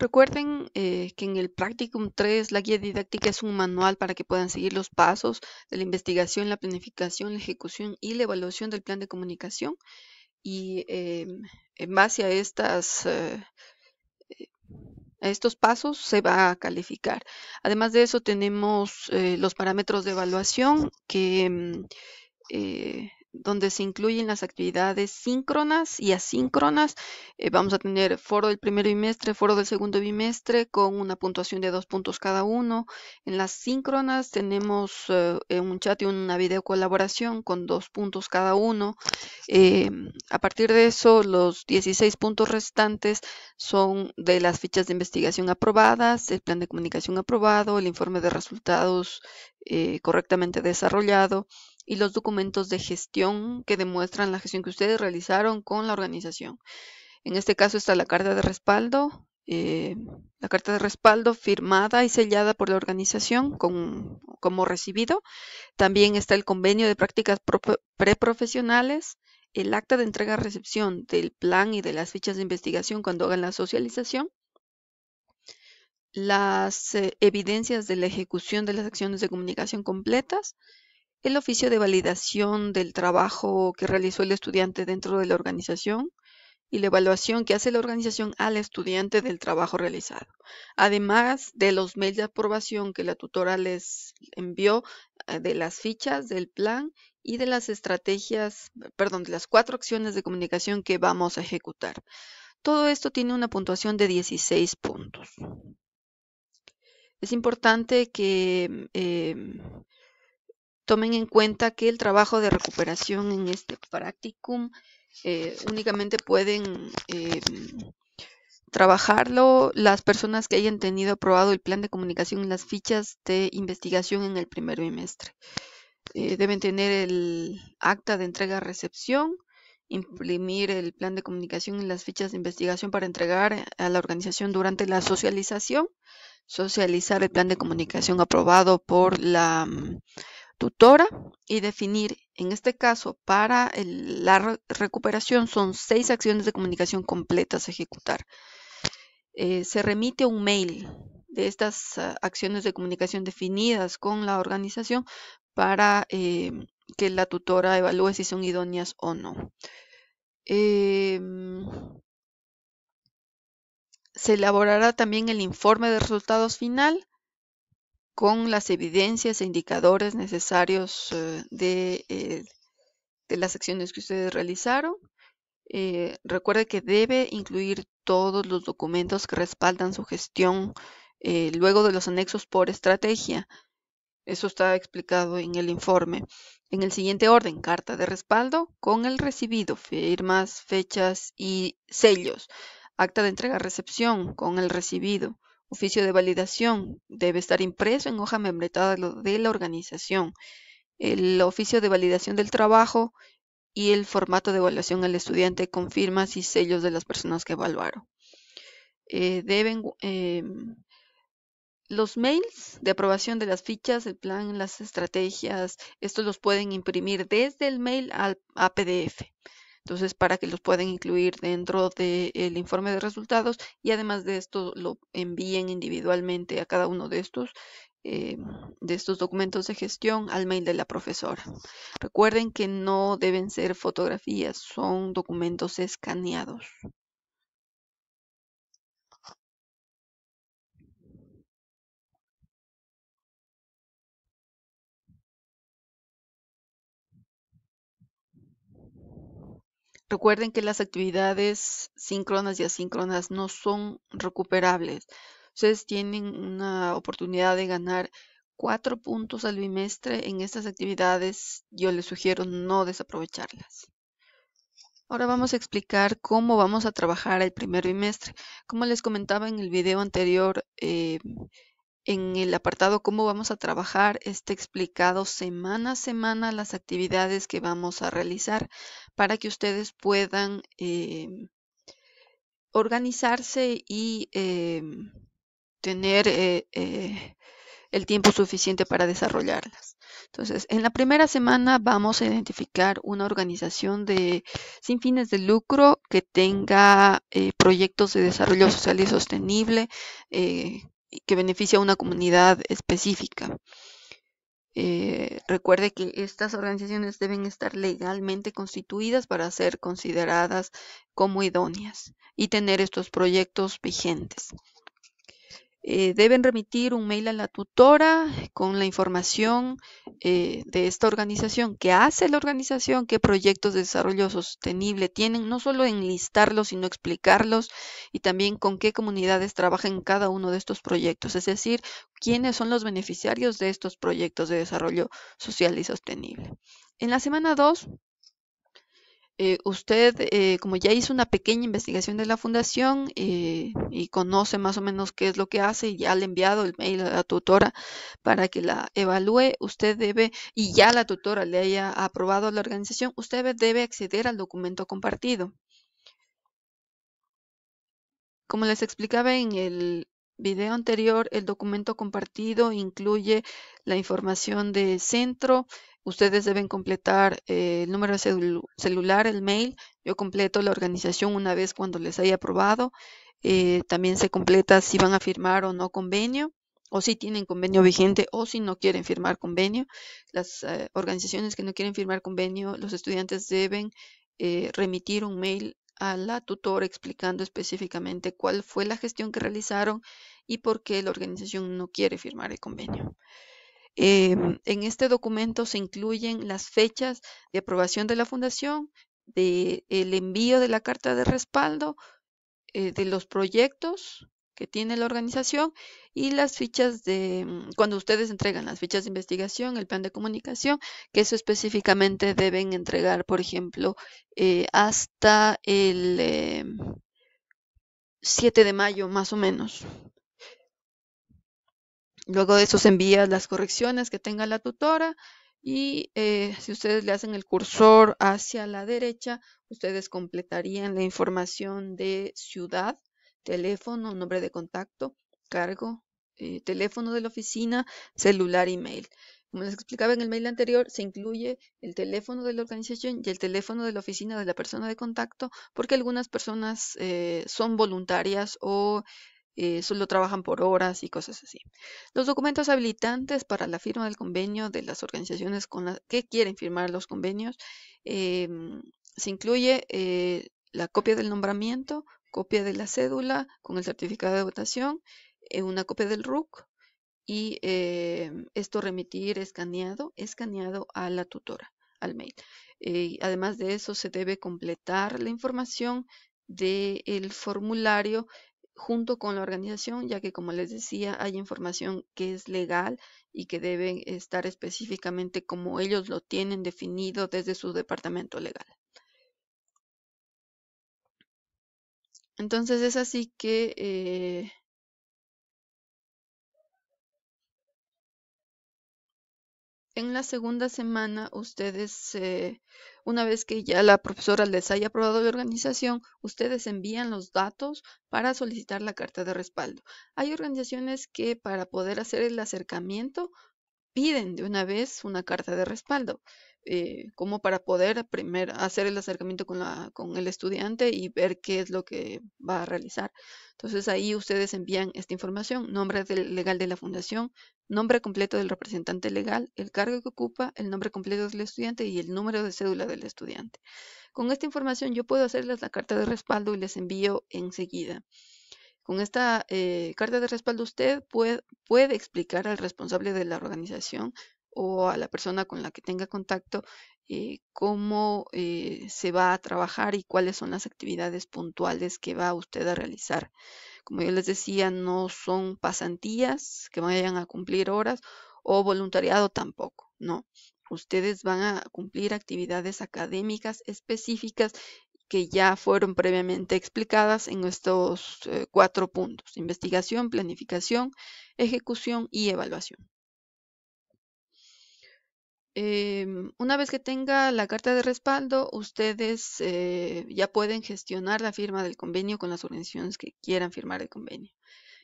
Recuerden eh, que en el Practicum 3 la guía didáctica es un manual para que puedan seguir los pasos de la investigación, la planificación, la ejecución y la evaluación del plan de comunicación. Y em, en base a, estas, eh, eh, a estos pasos se va a calificar. Además de eso tenemos los parámetros de evaluación que em, donde se incluyen las actividades síncronas y asíncronas. Eh, vamos a tener foro del primer bimestre, foro del segundo bimestre, con una puntuación de dos puntos cada uno. En las síncronas tenemos eh, eh, un chat y una videocolaboración con dos puntos cada uno. a partir de eso, los 16 puntos restantes son de las fichas de investigación aprobadas, el plan de comunicación aprobado, el informe de resultados correctamente desarrollado, y los documentos de gestión que demuestran la gestión que ustedes realizaron con la organización. En este caso está la carta de respaldo, eh, la carta de respaldo firmada y sellada por la organización como recibido. También está el convenio de prácticas preprofesionales, el acta de entrega-recepción del plan y de las fichas de investigación cuando hagan la socialización, las eh, evidencias de la ejecución de las acciones de comunicación completas, el oficio de validación del trabajo que realizó el estudiante dentro de la organización y la evaluación que hace la organización al estudiante del trabajo realizado, además de los mails de aprobación que la tutora les envió eh, de las fichas del plan y de las estrategias, perdón, de las cuatro acciones de comunicación que vamos a ejecutar. Todo esto tiene una puntuación de 16 puntos. Es importante que em, Tomen en cuenta que el trabajo de recuperación en este practicum eh, únicamente pueden em, trabajarlo las personas que hayan tenido aprobado el plan de comunicación y las fichas de investigación en el primer trimestre. Eh, deben tener el acta de entrega-recepción, imprimir el plan de comunicación y las fichas de investigación para entregar a la organización durante la socialización, socializar el plan de comunicación aprobado por la tutora y definir, en este caso, para la recuperación son seis acciones de comunicación completas a ejecutar. Eh, se remite un mail de estas ah, acciones de comunicación definidas con la organización para em, que la tutora evalúe si son idóneas o no. Em, se elaborará también el informe de resultados final con las evidencias e indicadores necesarios eh, eh, de, las acciones que ustedes realizaron. Eh, recuerde que debe incluir todos los documentos que respaldan su gestión luego de los anexos por estrategia. Eso está explicado en el informe. En el siguiente orden, carta de respaldo con el recibido, firmas, fechas y sellos. Acta de entrega-recepción con el recibido. Oficio de validación debe estar impreso en hoja membretada de la organización. El oficio de validación del trabajo y el formato de evaluación al estudiante con firmas y sellos de las personas que evaluaron. Eh, deben em, los mails de aprobación de las fichas, el plan, las estrategias, estos los pueden imprimir desde el mail al, a PDF. Entonces, para que los puedan incluir dentro del informe de resultados y además de esto lo envíen individualmente a cada uno de estos eh, de estos documentos de gestión al mail de la profesora. Recuerden que no deben ser fotografías, son documentos escaneados. Recuerden que las actividades síncronas y asíncronas no son recuperables. Ustedes tienen una oportunidad de ganar cuatro puntos al bimestre en estas actividades. Yo les sugiero no desaprovecharlas. Ahora vamos a explicar cómo vamos a trabajar el primer bimestre. Como les comentaba en el video anterior, eh, en el apartado cómo vamos a trabajar está explicado semana a semana las actividades que vamos a realizar para que ustedes puedan eh, organizarse y eh, tener eh, eh, el tiempo suficiente para desarrollarlas. Entonces, en la primera semana vamos a identificar una organización de sin fines de lucro que tenga proyectos de desarrollo social y sostenible, que beneficia a una comunidad específica. Eh, recuerde que estas organizaciones deben estar legalmente constituidas para ser consideradas como idóneas y tener estos proyectos vigentes. Eh, deben remitir un mail a la tutora con la información eh, de esta organización, qué hace la organización, qué proyectos de desarrollo sostenible tienen, no solo enlistarlos, sino explicarlos y también con qué comunidades trabajan cada uno de estos proyectos, es decir, quiénes son los beneficiarios de estos proyectos de desarrollo social y sostenible. En la semana 2 eh, usted, eh, como ya hizo una pequeña investigación de la fundación eh, y conoce más o menos qué es lo que hace, y ya le ha enviado el mail a la tutora para que la evalúe, usted debe, y ya la tutora le haya aprobado la organización, usted debe acceder al documento compartido. Como les explicaba en el video anterior, el documento compartido incluye la información de centro. Ustedes deben completar eh, el número de celular, el mail. Yo completo la organización una vez cuando les haya aprobado. Eh, también se completa si van a firmar o no convenio, o si tienen convenio vigente, o si no quieren firmar convenio. Las eh, organizaciones que no quieren firmar convenio, los estudiantes deben remitir un mail a la tutora explicando específicamente cuál fue la gestión que realizaron y por qué la organización no quiere firmar el convenio. Em, en este documento se incluyen las fechas de aprobación de la fundación, del envío de la carta de respaldo, eh, de los proyectos que tiene la organización y las fichas de, mm, cuando ustedes entregan las fichas de investigación, el plan de comunicación, que eso específicamente deben entregar, por ejemplo, eh, hasta el 7 eh, de mayo, más o menos. Luego de eso se envía las correcciones que tenga la tutora y eh, si ustedes le hacen el cursor hacia la derecha, ustedes completarían la información de ciudad teléfono, nombre de contacto, cargo, eh, teléfono de la oficina, celular y mail. Como les explicaba en el mail anterior, se incluye el teléfono de la organización y el teléfono de la oficina de la persona de contacto, porque algunas personas eh, son voluntarias o eh, solo trabajan por horas y cosas así. Los documentos habilitantes para la firma del convenio de las organizaciones con las que quieren firmar los convenios em, se incluye la copia del nombramiento, copia de la cédula con el certificado de votación, eh, una copia del RUC y em, esto remitir escaneado, escaneado a la tutora, al mail. Eh, además de eso, se debe completar la información del formulario junto con la organización, ya que como les decía, hay información que es legal y que debe estar específicamente como ellos lo tienen definido desde su departamento legal. Entonces es así que... Eh en la segunda semana ustedes, eh, una vez que ya la profesora les haya aprobado la organización, ustedes envían los datos para solicitar la carta de respaldo. Hay organizaciones que para poder hacer el acercamiento piden de una vez una carta de respaldo. Eh, como para poder primero hacer el acercamiento con, la, con el estudiante y ver qué es lo que va a realizar. Entonces ahí ustedes envían esta información, nombre del legal de la fundación, nombre completo del representante legal, el cargo que ocupa, el nombre completo del estudiante y el número de cédula del estudiante. Con esta información yo puedo hacerles la carta de respaldo y les envío enseguida. Con esta eh, carta de respaldo usted puede, puede explicar al responsable de la organización o a la persona con la que tenga contacto eh, cómo eh, se va a trabajar y cuáles son las actividades puntuales que va usted a realizar. Como yo les decía, no son pasantías que vayan a cumplir horas o voluntariado tampoco, no. Ustedes van a cumplir actividades académicas específicas que ya fueron previamente explicadas en estos eh, cuatro puntos, investigación, planificación, ejecución y evaluación. Em, una vez que tenga la carta de respaldo, ustedes eh, ya pueden gestionar la firma del convenio con las organizaciones que quieran firmar el convenio.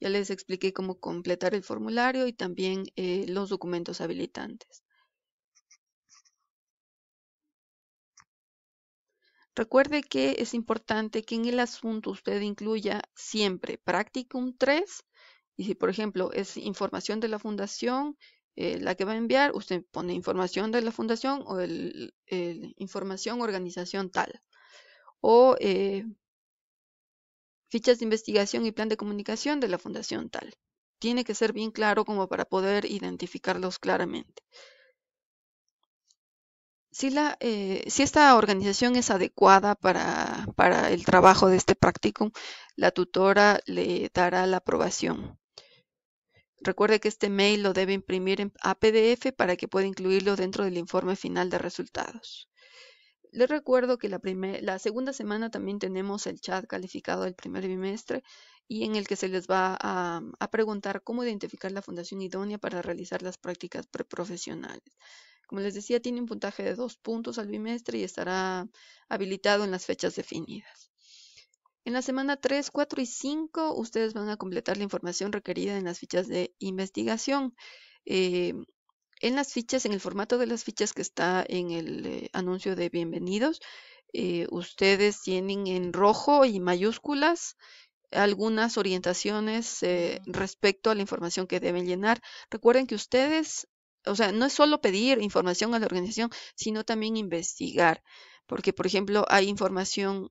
Ya les expliqué cómo completar el formulario y también eh, los documentos habilitantes. Recuerde que es importante que en el asunto usted incluya siempre Practicum 3 y si por ejemplo es información de la fundación, eh, la que va a enviar, usted pone información de la fundación o información organización tal. O eh, fichas de investigación y plan de comunicación de la fundación tal. Tiene que ser bien claro como para poder identificarlos claramente. Si, eh, esta organización es adecuada para, el trabajo de este práctico la tutora le dará la aprobación. Recuerde que este mail lo debe imprimir en, a PDF para que pueda incluirlo dentro del informe final de resultados. Les recuerdo que la, segunda semana también tenemos el chat calificado del primer bimestre y en el que se les va a, a preguntar cómo identificar la fundación idónea para realizar las prácticas preprofesionales. Como les decía, tiene un puntaje de dos puntos al bimestre y estará habilitado en las fechas definidas. En la semana 3, 4 y 5 ustedes van a completar la información requerida en las fichas de investigación. Eh, en las fichas, en el formato de las fichas que está en el eh, anuncio de bienvenidos, eh, ustedes tienen en rojo y mayúsculas algunas orientaciones respecto a la información que deben llenar. Recuerden que ustedes, o sea, no es solo pedir información a la organización, sino también investigar, porque por ejemplo hay información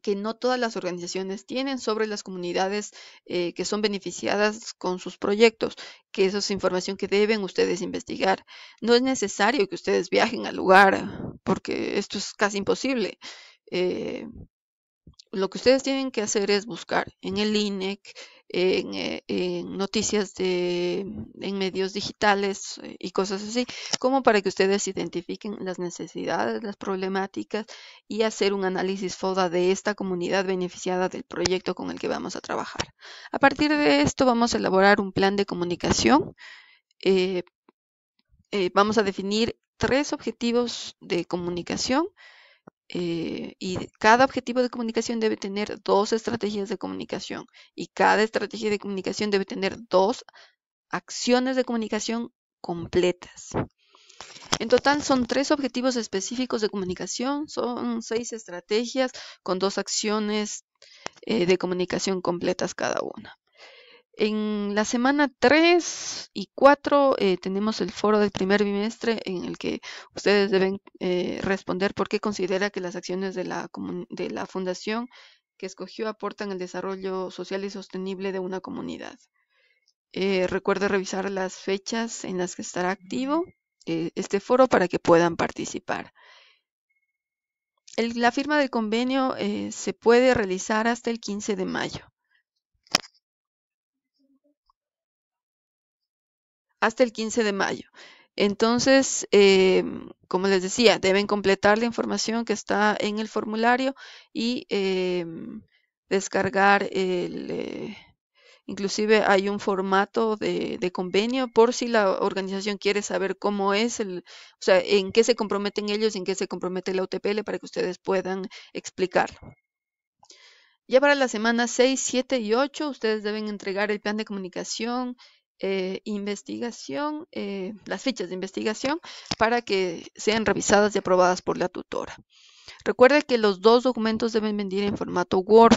que no todas las organizaciones tienen sobre las comunidades eh, que son beneficiadas con sus proyectos, que eso es información que deben ustedes investigar. No es necesario que ustedes viajen al lugar, porque esto es casi imposible. Eh, lo que ustedes tienen que hacer es buscar en el INEC, eh, en, noticias de, en medios digitales eh, y cosas así, como para que ustedes identifiquen las necesidades, las problemáticas y hacer un análisis FODA de esta comunidad beneficiada del proyecto con el que vamos a trabajar. A partir de esto vamos a elaborar un plan de comunicación. Eh, vamos a definir tres objetivos de comunicación eh, y cada objetivo de comunicación debe tener dos estrategias de comunicación y cada estrategia de comunicación debe tener dos acciones de comunicación completas. En total son tres objetivos específicos de comunicación, son seis estrategias con dos acciones eh, de comunicación completas cada una. En la semana 3 y 4 eh, tenemos el foro del primer bimestre en el que ustedes deben eh, responder por qué considera que las acciones de la, de la fundación que escogió aportan el desarrollo social y sostenible de una comunidad. Eh, recuerde revisar las fechas en las que estará activo este foro para que puedan participar. la firma del convenio se puede realizar hasta el 15 de mayo. hasta el 15 de mayo. Entonces, eh, como les decía, deben completar la información que está en el formulario y eh, descargar el... Eh, inclusive hay un formato de, convenio por si la organización quiere saber cómo es el, o sea, en qué se comprometen ellos, en qué se compromete la UTPL para que ustedes puedan explicarlo. Ya para la semana 6, 7 y 8, ustedes deben entregar el plan de comunicación, eh, investigación, eh, las fichas de investigación para que sean revisadas y aprobadas por la tutora. Recuerde que los dos documentos deben venir en formato Word,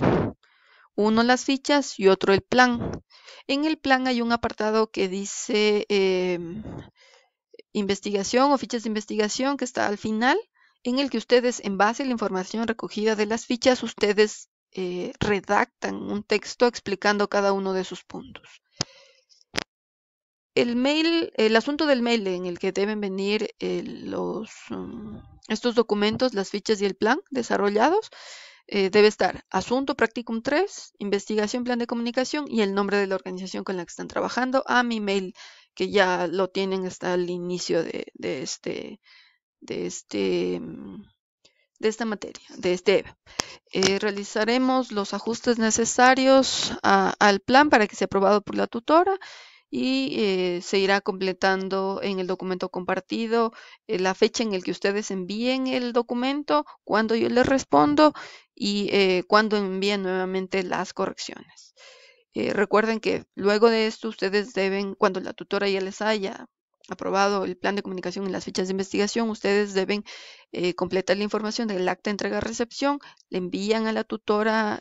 uno las fichas y otro el plan. En el plan hay un apartado que dice em, investigación o fichas de investigación que está al final, en el que ustedes, en base a la información recogida de las fichas, ustedes eh, redactan un texto explicando cada uno de sus puntos el mail, el asunto del mail en el que deben venir eh, los, mm, estos documentos, las fichas y el plan desarrollados, eh, debe estar asunto practicum 3, investigación, plan de comunicación y el nombre de la organización con la que están trabajando a ah, mi mail que ya lo tienen hasta el inicio de, de este de este mm, de esta materia, de este e e. Eh, realizaremos los ajustes necesarios al plan para que sea aprobado por la tutora y eh, se irá completando en el documento compartido eh, la fecha en el que ustedes envíen el documento, cuando yo les respondo y eh, cuando envíen nuevamente las correcciones. recuerden que luego de esto ustedes deben, cuando la tutora ya les haya aprobado el plan de comunicación y las fechas de investigación, ustedes deben completar la información del acta de entrega-recepción, le envían a la tutora